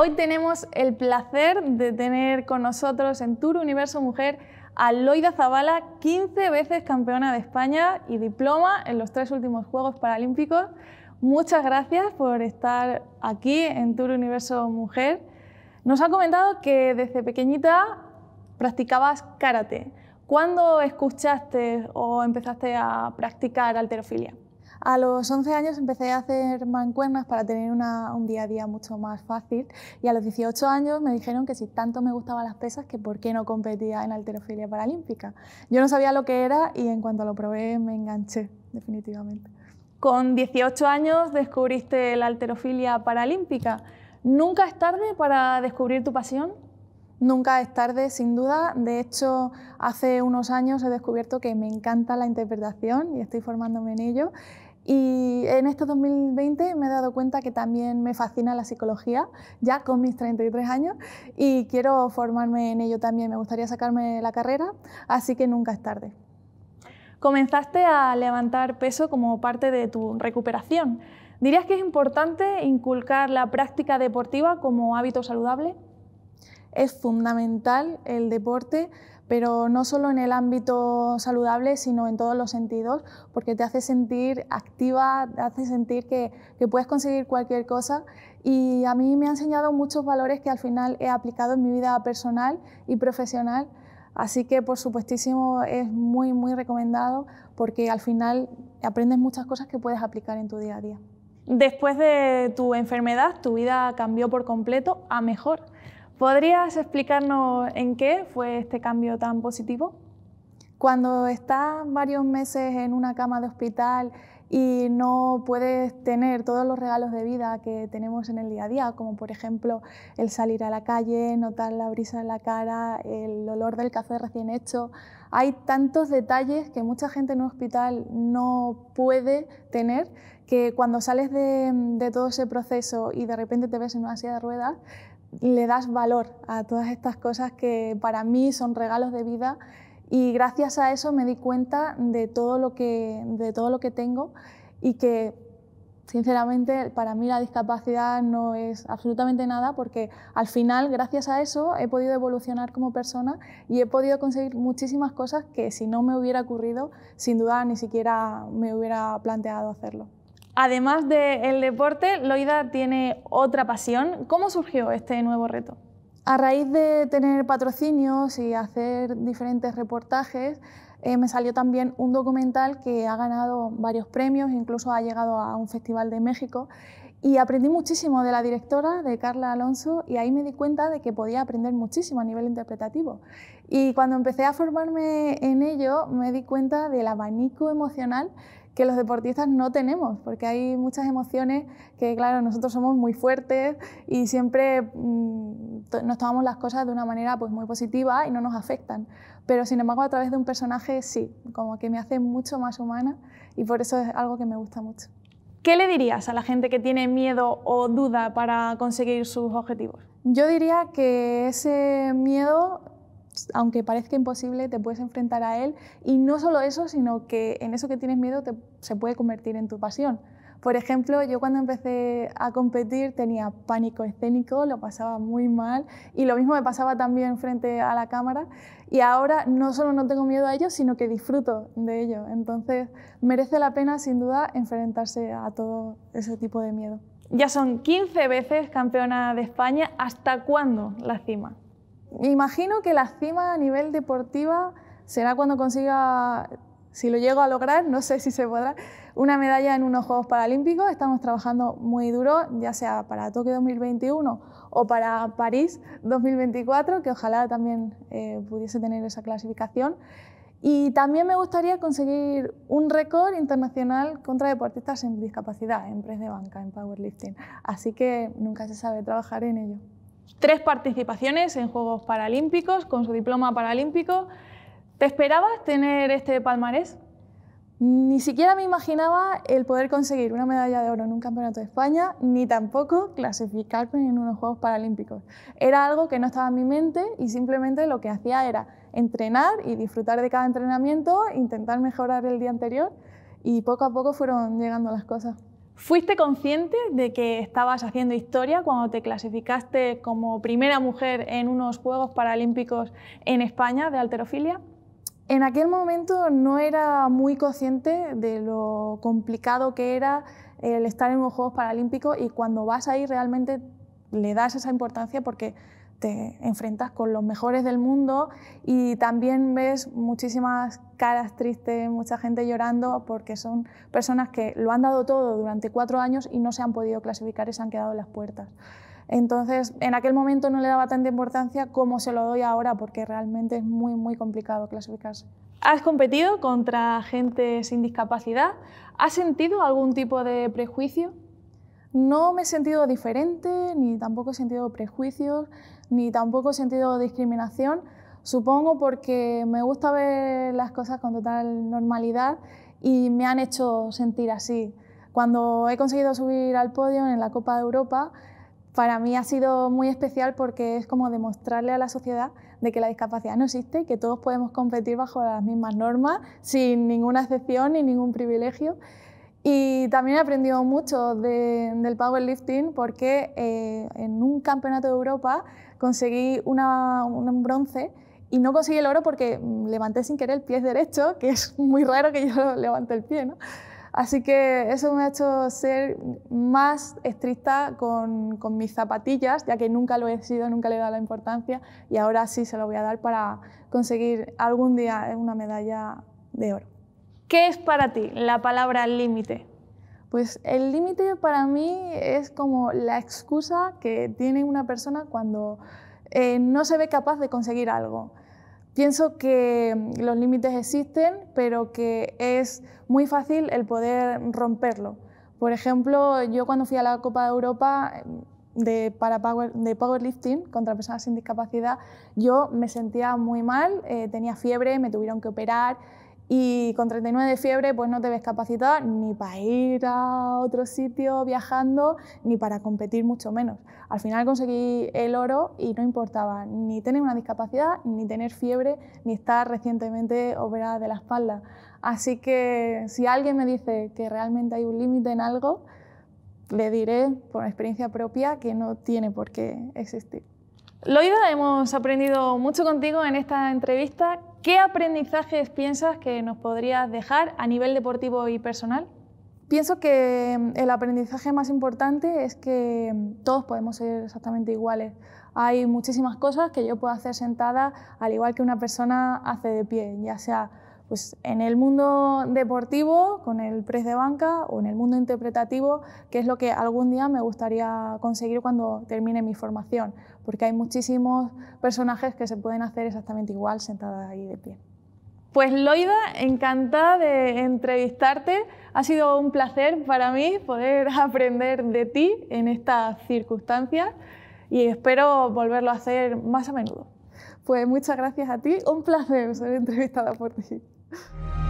Hoy tenemos el placer de tener con nosotros en Tour Universo Mujer a Loida Zavala, 15 veces campeona de España y diploma en los tres últimos Juegos Paralímpicos. Muchas gracias por estar aquí en Tour Universo Mujer. Nos ha comentado que desde pequeñita practicabas karate. ¿Cuándo escuchaste o empezaste a practicar alterofilia? A los 11 años empecé a hacer mancuernas para tener un día a día mucho más fácil y a los 18 años me dijeron que si tanto me gustaban las pesas, que por qué no competía en alterofilia paralímpica. Yo no sabía lo que era y en cuanto lo probé me enganché, definitivamente. Con 18 años descubriste la alterofilia paralímpica. Nunca es tarde para descubrir tu pasión Nunca es tarde, sin duda. De hecho, hace unos años he descubierto que me encanta la interpretación y estoy formándome en ello. Y en este 2020 me he dado cuenta que también me fascina la psicología, ya con mis 33 años, y quiero formarme en ello también. Me gustaría sacarme la carrera, así que nunca es tarde. Comenzaste a levantar peso como parte de tu recuperación. ¿Dirías que es importante inculcar la práctica deportiva como hábito saludable? es fundamental el deporte, pero no solo en el ámbito saludable, sino en todos los sentidos, porque te hace sentir activa, te hace sentir que, puedes conseguir cualquier cosa y a mí me ha enseñado muchos valores que al final he aplicado en mi vida personal y profesional, así que por supuestísimo es muy, muy recomendado porque al final aprendes muchas cosas que puedes aplicar en tu día a día. Después de tu enfermedad, tu vida cambió por completo a mejor. ¿Podrías explicarnos en qué fue este cambio tan positivo? Cuando estás varios meses en una cama de hospital y no puedes tener todos los regalos de vida que tenemos en el día a día, como por ejemplo el salir a la calle, notar la brisa en la cara, el olor del café recién hecho. Hay tantos detalles que mucha gente en un hospital no puede tener que cuando sales de, todo ese proceso y de repente te ves en una silla de ruedas, le das valor a todas estas cosas que para mí son regalos de vida y gracias a eso me di cuenta de todo lo que, de todo lo que tengo y que sinceramente para mí la discapacidad no es absolutamente nada porque al final gracias a eso he podido evolucionar como persona y he podido conseguir muchísimas cosas que si no me hubiera ocurrido sin duda ni siquiera me hubiera planteado hacerlo. Además del deporte, Loida tiene otra pasión. ¿Cómo surgió este nuevo reto? A raíz de tener patrocinios y hacer diferentes reportajes, eh, me salió también un documental que ha ganado varios premios, incluso ha llegado a un festival de México. Y aprendí muchísimo de la directora, de Carla Alonso, y ahí me di cuenta de que podía aprender muchísimo a nivel interpretativo. Y cuando empecé a formarme en ello, me di cuenta del abanico emocional que los deportistas no tenemos, porque hay muchas emociones que, claro, nosotros somos muy fuertes y siempre mm, nos tomamos las cosas de una manera pues, muy positiva y no nos afectan. Pero sin embargo, a través de un personaje sí, como que me hace mucho más humana y por eso es algo que me gusta mucho. ¿Qué le dirías a la gente que tiene miedo o duda para conseguir sus objetivos? Yo diría que ese miedo aunque parezca imposible, te puedes enfrentar a él y no solo eso, sino que en eso que tienes miedo se puede convertir en tu pasión. Por ejemplo, yo cuando empecé a competir tenía pánico escénico, lo pasaba muy mal y lo mismo me pasaba también frente a la cámara y ahora no solo no tengo miedo a ello, sino que disfruto de ello. Entonces, merece la pena sin duda enfrentarse a todo ese tipo de miedo. Ya son 15 veces campeona de España, ¿hasta cuándo la cima? Me Imagino que la cima a nivel deportiva será cuando consiga, si lo llego a lograr, no sé si se podrá, una medalla en unos Juegos Paralímpicos. Estamos trabajando muy duro, ya sea para Tokio 2021 o para París 2024, que ojalá también eh, pudiese tener esa clasificación. Y también me gustaría conseguir un récord internacional contra deportistas en discapacidad, en press de banca, en powerlifting. Así que nunca se sabe trabajar en ello tres participaciones en Juegos Paralímpicos con su diploma paralímpico. ¿Te esperabas tener este palmarés? Ni siquiera me imaginaba el poder conseguir una medalla de oro en un campeonato de España, ni tampoco clasificarme en unos Juegos Paralímpicos. Era algo que no estaba en mi mente y simplemente lo que hacía era entrenar y disfrutar de cada entrenamiento, intentar mejorar el día anterior y poco a poco fueron llegando las cosas. ¿Fuiste consciente de que estabas haciendo historia cuando te clasificaste como primera mujer en unos Juegos Paralímpicos en España de alterofilia? En aquel momento no era muy consciente de lo complicado que era el estar en unos Juegos Paralímpicos y cuando vas ahí realmente le das esa importancia porque te enfrentas con los mejores del mundo y también ves muchísimas caras tristes, mucha gente llorando porque son personas que lo han dado todo durante cuatro años y no se han podido clasificar y se han quedado en las puertas. Entonces, en aquel momento no le daba tanta importancia como se lo doy ahora porque realmente es muy, muy complicado clasificarse. Has competido contra gente sin discapacidad. ¿Has sentido algún tipo de prejuicio no me he sentido diferente, ni tampoco he sentido prejuicios, ni tampoco he sentido discriminación. Supongo porque me gusta ver las cosas con total normalidad y me han hecho sentir así. Cuando he conseguido subir al podio en la Copa de Europa, para mí ha sido muy especial porque es como demostrarle a la sociedad de que la discapacidad no existe que todos podemos competir bajo las mismas normas, sin ninguna excepción ni ningún privilegio. Y también he aprendido mucho del powerlifting porque eh, en un campeonato de Europa conseguí un bronce y no conseguí el oro porque levanté sin querer el pie derecho, que es muy raro que yo levante el pie. Así que eso me ha hecho ser más estricta con, con, mis zapatillas, ya que nunca lo he sido, nunca le he dado la importancia y ahora sí se lo voy a dar para conseguir algún día una medalla de oro. ¿Qué es para ti la palabra límite? Pues el límite para mí es como la excusa que tiene una persona cuando eh, no se ve capaz de conseguir algo. Pienso que los límites existen, pero que es muy fácil el poder romperlo. Por ejemplo, yo cuando fui a la Copa de Europa em, de, para de powerlifting contra personas sin discapacidad, yo me sentía muy mal, eh, tenía fiebre, me tuvieron que operar y con 39 de fiebre, pues no te ves capacitado ni para ir a otro sitio viajando, ni para competir, mucho menos. Al final conseguí el oro y no importaba ni tener una discapacidad, ni tener fiebre, ni estar recientemente operada de la espalda. Así que si alguien me dice que realmente hay un límite en algo, le diré por experiencia propia que no tiene por qué existir. Loida, hemos aprendido mucho contigo en esta entrevista. ¿Qué aprendizajes piensas que nos podrías dejar a nivel deportivo y personal? Pienso que mm, el aprendizaje más importante es que mm, todos podemos ser exactamente iguales. Hay muchísimas cosas que yo puedo hacer sentada al igual que una persona hace de pie, ya sea pues en el mundo deportivo, con el press de banca o en el mundo interpretativo, que es lo que algún día me gustaría conseguir cuando termine mi formación, porque hay muchísimos personajes que se pueden hacer exactamente igual sentada ahí de pie. Pues Loida, encantada de entrevistarte. Ha sido un placer para mí poder aprender de ti en estas circunstancias y espero volverlo a hacer más a menudo. Pues muchas gracias a ti, un placer ser entrevistada por ti. Yeah.